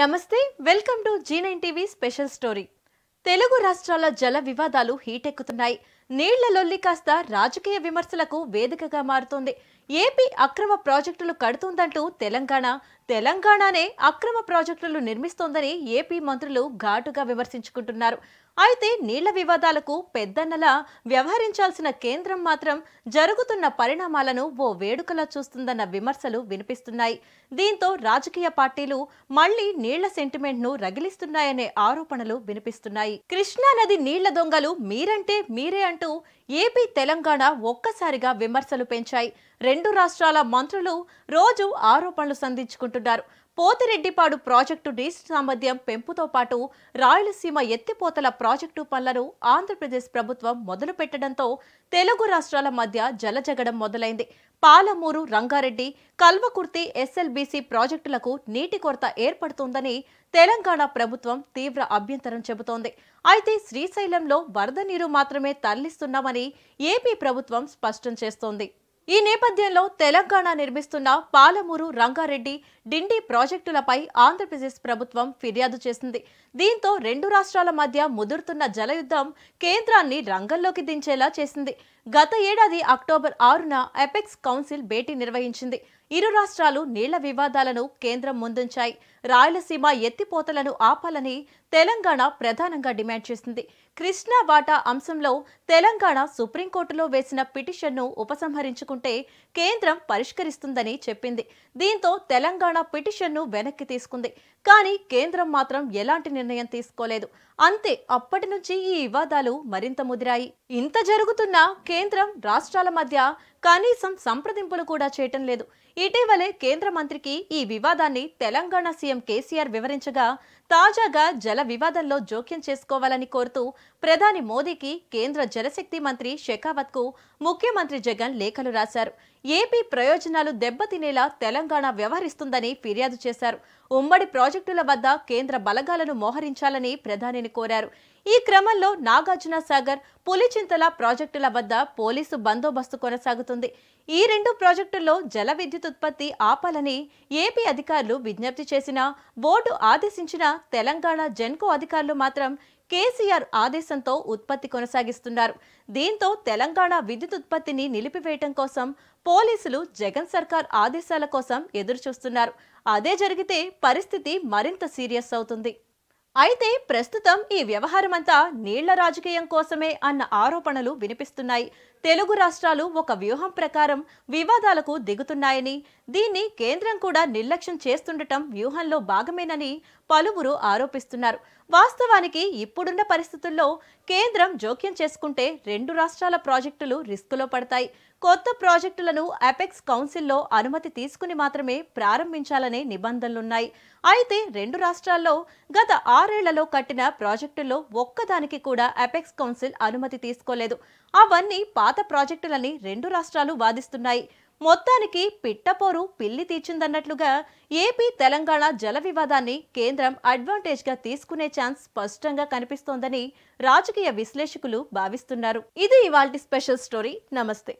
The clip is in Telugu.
నమస్తే welcome to G nine TV special story Telugu రాష్ట్రాల జల వివాదాలు హీటెక్కుతున్నాయి నీళ్ల లొల్లి కాస్త రాజకీయ విమర్శలకు వేదికగా మారుతోంది ఏపీ అక్రమ ప్రాజెక్టులు కడుతుందంటూ తెలంగాణ తెలంగాణనే అక్రమ ప్రాజెక్టులు నిర్మిస్తోందని ఏపీ మంత్రులు ఘాటుగా విమర్శించుకుంటున్నారు అయితే నీళ్ల వివాదాలకు పెద్దన్నలా వ్యవహరించాల్సిన కేంద్రం మాత్రం జరుగుతున్న పరిణామాలను ఓ వేడుకలా చూస్తుందన్న విమర్శలు వినిపిస్తున్నాయి దీంతో రాజకీయ పార్టీలు మళ్లీ నీళ్ల సెంటిమెంట్ను రగిలిస్తున్నాయనే ఆరోపణలు వినిపిస్తున్నాయి కృష్ణానది నీళ్ల దొంగలు మీరంటే మీరే అంటూ ఏపీ తెలంగాణ ఒక్కసారిగా విమర్శలు పెంచాయి రెండు రాష్ట్రాల మంత్రులు రోజు ఆరోపణలు సంధించుకుంటున్నారు పోతిరెడ్డిపాడు ప్రాజెక్టు నీటి సామర్థ్యం పెంపుతో పాటు రాయలసీమ ఎత్తిపోతల ప్రాజెక్టు పనులను ఆంధ్రప్రదేశ్ ప్రభుత్వం మొదలు పెట్టడంతో తెలుగు రాష్ట్రాల మధ్య జలజగడం మొదలైంది పాలమూరు రంగారెడ్డి కల్వకుర్తి ఎస్ఎల్బీసీ ప్రాజెక్టులకు నీటి కొరత ఏర్పడుతుందని తెలంగాణ ప్రభుత్వం తీవ్ర అభ్యంతరం చెబుతోంది అయితే శ్రీశైలంలో వరద నీరు మాత్రమే తరలిస్తున్నామని ఏపీ ప్రభుత్వం స్పష్టం చేస్తోంది ఈ నేపథ్యంలో తెలంగాణ నిర్మిస్తున్న పాలమూరు రంగారెడ్డి డిండి ప్రాజెక్టులపై ఆంధ్రప్రదేశ్ ప్రభుత్వం ఫిర్యాదు చేసింది దీంతో రెండు రాష్ట్రాల మధ్య ముదురుతున్న జలయుద్ధం కేంద్రాన్ని రంగంలోకి దించేలా చేసింది గత ఏడాది అక్టోబర్ ఆరున ఎపెక్స్ కౌన్సిల్ భేటీ నిర్వహించింది ఇరు రాష్ట్రాలు నీళ్ల వివాదాలను కేంద్రం ముందుంచాయి రాయలసీమ ఎత్తిపోతలను ఆపాలని తెలంగాణ ప్రధానంగా డిమాండ్ చేసింది కృష్ణా వాటా అంశంలో తెలంగాణ సుప్రీంకోర్టులో వేసిన పిటిషన్ను ఉపసంహరించుకుంటే కేంద్రం పరిష్కరిస్తుందని చెప్పింది దీంతో తెలంగాణ పిటిషన్ను వెనక్కి తీసుకుంది కానీ కేంద్రం మాత్రం ఎలాంటి నిర్ణయం తీసుకోలేదు అంతే అప్పటి నుంచి ఈ వివాదాలు మరింత ముదిరాయి ఇంత జరుగుతున్నా కేంద్రం రాష్ట్రాల మధ్య కనీసం సంప్రదింపులు కూడా చేయటం లేదు ఇటీవలే కేంద్ర మంత్రికి ఈ వివాదాన్ని తెలంగాణ సీఎం కేసీఆర్ వివరించగా తాజాగా జల వివాదంలో జోక్యం చేసుకోవాలని కోరుతూ ప్రధాని మోదీకి కేంద్ర జలశక్తి మంత్రి షెకావత్కు ముఖ్యమంత్రి జగన్ లేఖలు రాశారు ఏపీ ప్రయోజనాలు దెబ్బతినేలా తెలంగాణ వ్యవహరిస్తుందని ఫిర్యాదు చేశారు ఉమ్మడి ప్రాజెక్టుల వద్ద కేంద్ర బలగాలను మోహరించాలని ప్రధానిని కోరారు ఈ క్రమంలో నాగార్జున సాగర్ పులిచింతల ప్రాజెక్టుల వద్ద పోలీసు బందోబస్తు కొనసాగుతుంది ఈ రెండు ప్రాజెక్టుల్లో జల విద్యుత్ ఉత్పత్తి ఆపాలని ఏపీ అధికారులు విజ్ఞప్తి చేసినా బోర్డు ఆదేశించిన తెలంగాణ జెన్కో అధికారులు మాత్రం కేసీఆర్ ఆదేశంతో ఉత్పత్తి కొనసాగిస్తున్నారు దీంతో తెలంగాణ విద్యుత్ ఉత్పత్తిని నిలిపివేయటం కోసం పోలీసులు జగన్ సర్కార్ ఆదేశాల కోసం ఎదురుచూస్తున్నారు అదే జరిగితే పరిస్థితి మరింత సీరియస్ అవుతుంది అయితే ప్రస్తుతం ఈ వ్యవహారమంతా నీళ్ల రాజకీయం కోసమే అన్న ఆరోపణలు వినిపిస్తున్నాయి తెలుగు రాష్ట్రాలు ఒక వ్యూహం ప్రకారం వివాదాలకు దిగుతున్నాయని దీన్ని కేంద్రం కూడా నిర్లక్ష్యం చేస్తుండటం వ్యూహంలో భాగమేనని పలువురు ఆరోపిస్తున్నారు వాస్తవానికి ఇప్పుడున్న పరిస్థితుల్లో కేంద్రం జోక్యం చేసుకుంటే రెండు రాష్ట్రాల ప్రాజెక్టులు రిస్కులో పడతాయి కొత్త ప్రాజెక్టులను అపెక్స్ కౌన్సిల్లో అనుమతి తీసుకుని మాత్రమే ప్రారంభించాలనే నిబంధనలున్నాయి అయితే రెండు రాష్ట్రాల్లో గత ఆరేళ్లలో కట్టిన ప్రాజెక్టుల్లో ఒక్కదానికి కూడా అపెక్స్ కౌన్సిల్ అనుమతి తీసుకోలేదు అవన్నీ పాత ప్రాజెక్టులని రెండు రాష్ట్రాలు వాదిస్తున్నాయి మొత్తానికి పిట్టపోరు పిల్లి తీర్చిందన్నట్లుగా ఏపీ తెలంగాణ జల వివాదాన్ని కేంద్రం అడ్వాంటేజ్గా తీసుకునే ఛాన్స్ స్పష్టంగా కనిపిస్తోందని రాజకీయ విశ్లేషకులు భావిస్తున్నారు ఇది ఇవాల్టి స్పెషల్ స్టోరీ నమస్తే